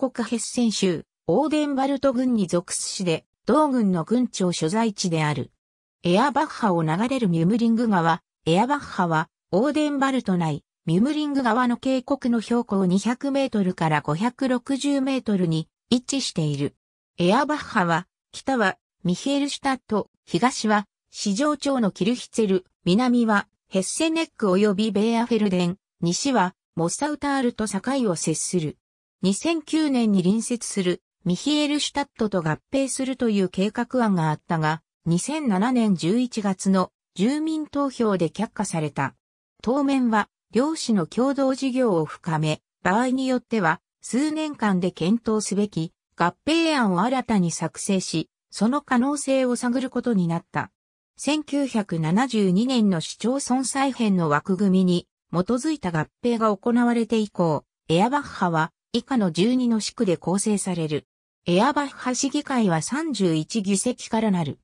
国ヘッセン州、オーデンバルト軍に属す市で、同軍の軍庁所在地である。エアバッハを流れるミュムリング川、エアバッハは、オーデンバルト内、ミュムリング川の渓谷の標高200メートルから560メートルに位置している。エアバッハは、北はミヒエルシュタット、東は市場町のキルヒツェル、南はヘッセネック及びベーアフェルデン、西はモッサウタールと境を接する。2009年に隣接するミヒエルシュタットと合併するという計画案があったが、2007年11月の住民投票で却下された。当面は、両市の共同事業を深め、場合によっては、数年間で検討すべき合併案を新たに作成し、その可能性を探ることになった。1972年の市町村再編の枠組みに基づいた合併が行われて以降、エアバッハは以下の12の市区で構成される。エアバッハ市議会は31議席からなる。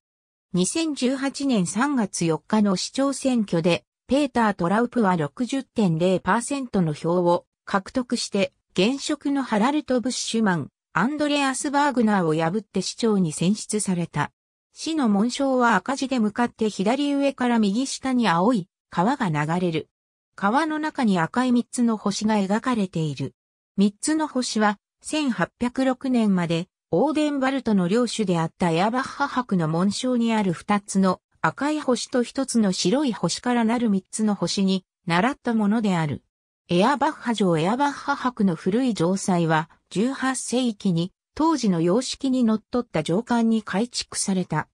2018年3月4日の市長選挙で、ペーター・トラウプは60.0%の票を獲得して、現職のハラルト・ブッシュマン、アンドレアス・バーグナーを破って市長に選出された。市の紋章は赤字で向かって左上から右下に青い川が流れる。川の中に赤い3つの星が描かれている。三つの星は、1806年まで、オーデンバルトの領主であったエアバッハ博の紋章にある二つの赤い星と一つの白い星からなる三つの星に、習ったものである。エアバッハ城エアバッハ博の古い城塞は、18世紀に、当時の様式に則っった城管に改築された。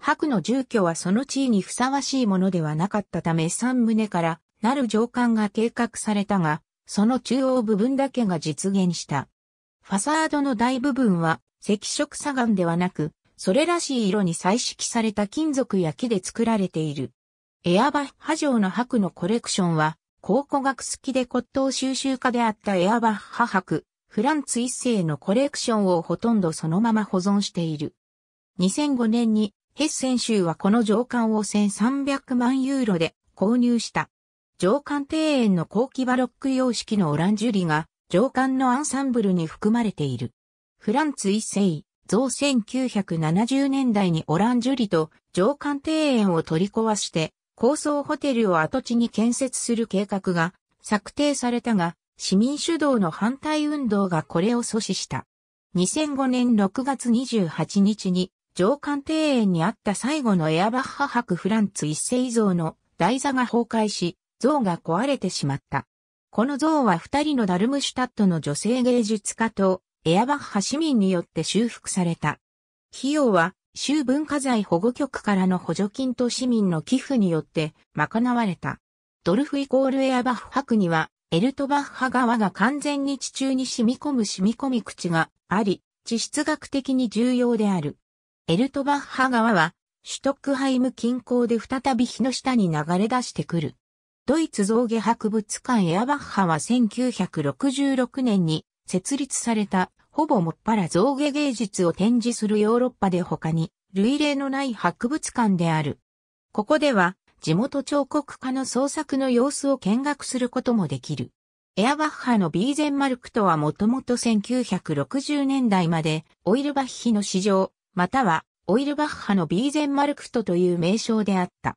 博の住居はその地位にふさわしいものではなかったため三棟からなる城管が計画されたが、その中央部分だけが実現した。ファサードの大部分は赤色砂岩ではなく、それらしい色に彩色された金属や木で作られている。エアバッハ城の白のコレクションは、考古学好きで骨董収集家であったエアバッハ博、フランツ一世のコレクションをほとんどそのまま保存している。2005年にヘッセン州はこの上巻を1300万ユーロで購入した。上官庭園の後期バロック様式のオランジュリが上官のアンサンブルに含まれている。フランツ一世、造1970年代にオランジュリと上官庭園を取り壊して高層ホテルを跡地に建設する計画が策定されたが、市民主導の反対運動がこれを阻止した。2005年6月28日に上官庭園にあった最後のエアバッハ博フランツ一世像の台座が崩壊し、像が壊れてしまった。この像は二人のダルムシュタットの女性芸術家とエアバッハ市民によって修復された。費用は州文化財保護局からの補助金と市民の寄付によって賄われた。ドルフイコールエアバッハ区にはエルトバッハ川が完全に地中に染み込む染み込み口があり、地質学的に重要である。エルトバッハ川は、シュトックハイム近郊で再び日の下に流れ出してくる。ドイツ造下博物館エアバッハは1966年に設立されたほぼもっぱら造下芸術を展示するヨーロッパで他に類例のない博物館である。ここでは地元彫刻家の創作の様子を見学することもできる。エアバッハのビーゼンマルクとはもともと1960年代までオイルバッヒの市場、またはオイルバッハのビーゼンマルクトという名称であった。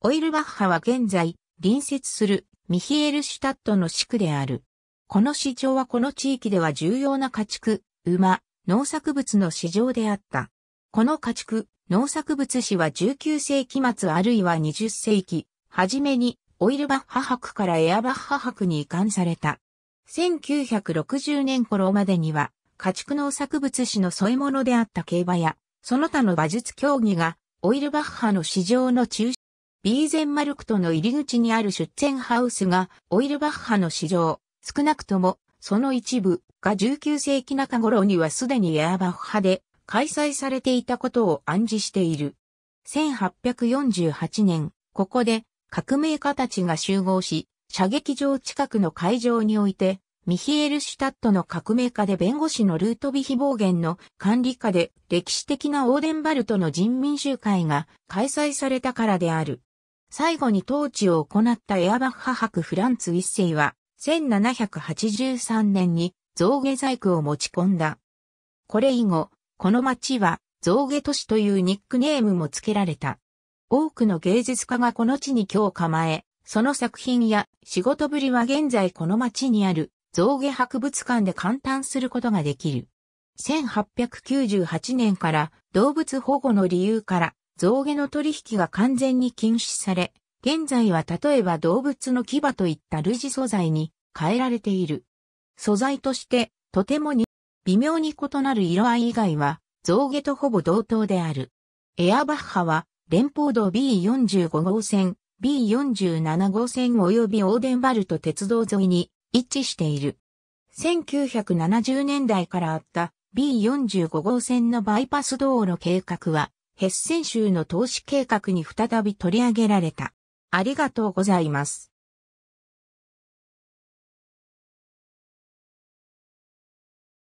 オイルバッハは現在、隣接するミヒエルシュタットの地区である。この市場はこの地域では重要な家畜、馬、農作物の市場であった。この家畜、農作物史は19世紀末あるいは20世紀、初めにオイルバッハ博からエアバッハ博に移管された。1960年頃までには家畜農作物史の添え物であった競馬や、その他の馬術競技がオイルバッハの市場の中ビーゼンマルクトの入り口にある出店ハウスが、オイルバッハの市場、少なくとも、その一部が19世紀中頃にはすでにエアバッハで開催されていたことを暗示している。1848年、ここで革命家たちが集合し、射撃場近くの会場において、ミヒエル・シュタットの革命家で弁護士のルートビヒ暴言の管理下で歴史的なオーデンバルトの人民集会が開催されたからである。最後に統治を行ったエアバッハ博フランツ一世は、1783年に象牙細工を持ち込んだ。これ以後、この町は象牙都市というニックネームも付けられた。多くの芸術家がこの地に今日構え、その作品や仕事ぶりは現在この町にある象牙博物館で簡単することができる。1898年から動物保護の理由から象牙の取引が完全に禁止され、現在は例えば動物の牙といった類似素材に変えられている。素材としてとてもに微妙に異なる色合い以外は象牙とほぼ同等である。エアバッハは連邦道 B45 号線、B47 号線及びオーデンバルト鉄道沿いに位置している。1970年代からあった B45 号線のバイパス道路計画はヘッセン州の投資計画に再び取り上げられた。ありがとうございます。